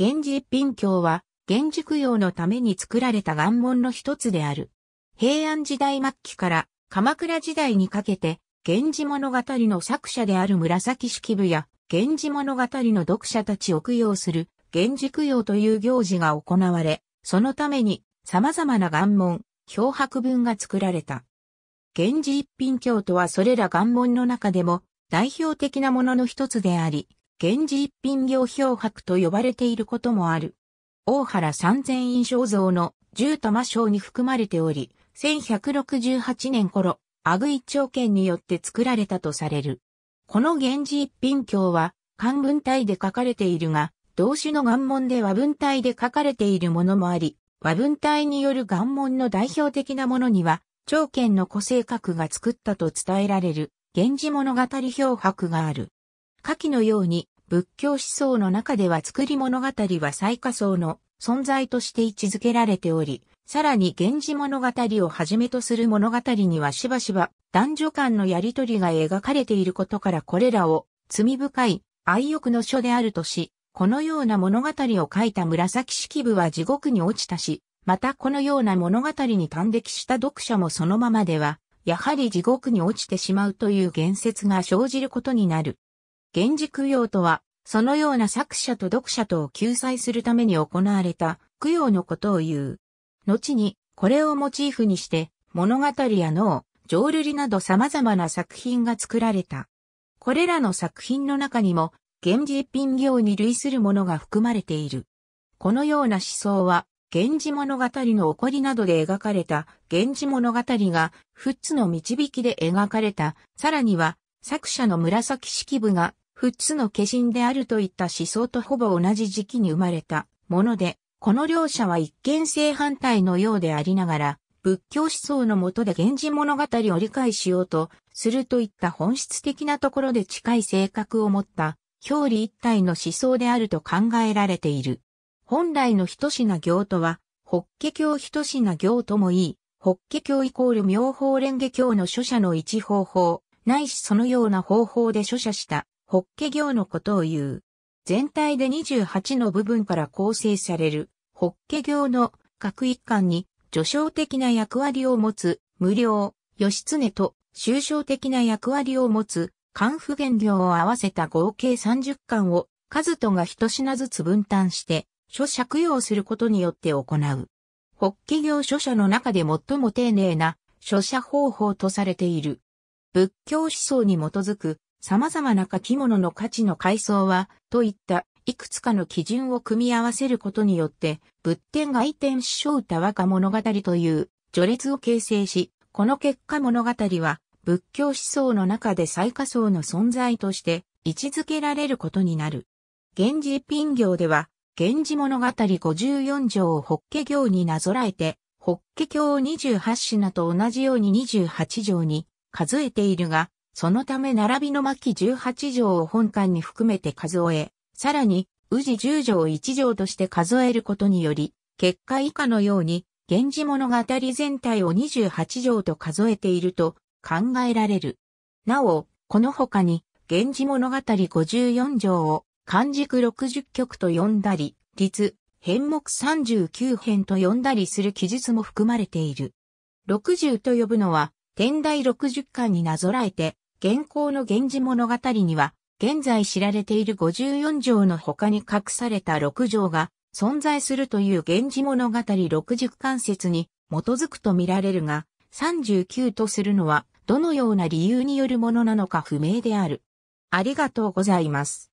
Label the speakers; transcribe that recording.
Speaker 1: 源氏一品鏡は、源氏供養のために作られた願文の一つである。平安時代末期から鎌倉時代にかけて、源氏物語の作者である紫式部や、源氏物語の読者たちを供養する、源氏供養という行事が行われ、そのために様々な願文、漂白文が作られた。源氏一品鏡とはそれら願文の中でも代表的なものの一つであり、源氏一品行漂白と呼ばれていることもある。大原三千院肖像の十玉章に含まれており、1168年頃、阿久一朝県によって作られたとされる。この源氏一品経は、漢文体で書かれているが、同種の願文で和文体で書かれているものもあり、和文体による願文の代表的なものには、朝県の個性格が作ったと伝えられる、源氏物語漂白がある。下記のように仏教思想の中では作り物語は最下層の存在として位置づけられており、さらに源氏物語をはじめとする物語にはしばしば男女間のやりとりが描かれていることからこれらを罪深い愛欲の書であるとし、このような物語を書いた紫式部は地獄に落ちたし、またこのような物語に感激した読者もそのままでは、やはり地獄に落ちてしまうという言説が生じることになる。源氏供養とは、そのような作者と読者とを救済するために行われた供養のことを言う。後に、これをモチーフにして、物語や脳、浄瑠璃など様々な作品が作られた。これらの作品の中にも、源氏一品行に類するものが含まれている。このような思想は、源氏物語の起こりなどで描かれた源氏物語が、フッの導きで描かれた、さらには、作者の紫式部が、富津の化身であるといった思想とほぼ同じ時期に生まれたもので、この両者は一見正反対のようでありながら、仏教思想のもとで源氏物語を理解しようとするといった本質的なところで近い性格を持った表裏一体の思想であると考えられている。本来の一品行とは、法華経一品行ともいい、法華経イコール妙法蓮華経の著者の一方法、ないしそのような方法で書写した、法華経のことを言う。全体で28の部分から構成される、法華経の各一巻に、序章的な役割を持つ、無料、義経と、抽象的な役割を持つ、漢普原業を合わせた合計30巻を、数とが一品ずつ分担して、書借用することによって行う。法華経書写の中で最も丁寧な書写方法とされている。仏教思想に基づく様々な書き物の価値の階層は、といったいくつかの基準を組み合わせることによって、仏典外転師匠歌和歌物語という序列を形成し、この結果物語は仏教思想の中で最下層の存在として位置づけられることになる。源氏ピン行では、源氏物語54条を法華経になぞらえて、法華経28品と同じように28条に数えているが、そのため並びの巻18条を本館に含めて数え、さらに、宇治10条1条として数えることにより、結果以下のように、源氏物語全体を28条と数えていると考えられる。なお、この他に、源氏物語54条を漢軸60曲と呼んだり、律、編目39編と呼んだりする記述も含まれている。60と呼ぶのは、天台六十巻になぞらえて、現行の源氏物語には、現在知られている五十四条の他に隠された六条が存在するという源氏物語六十関節に基づくと見られるが、三十九とするのはどのような理由によるものなのか不明である。ありがとうございます。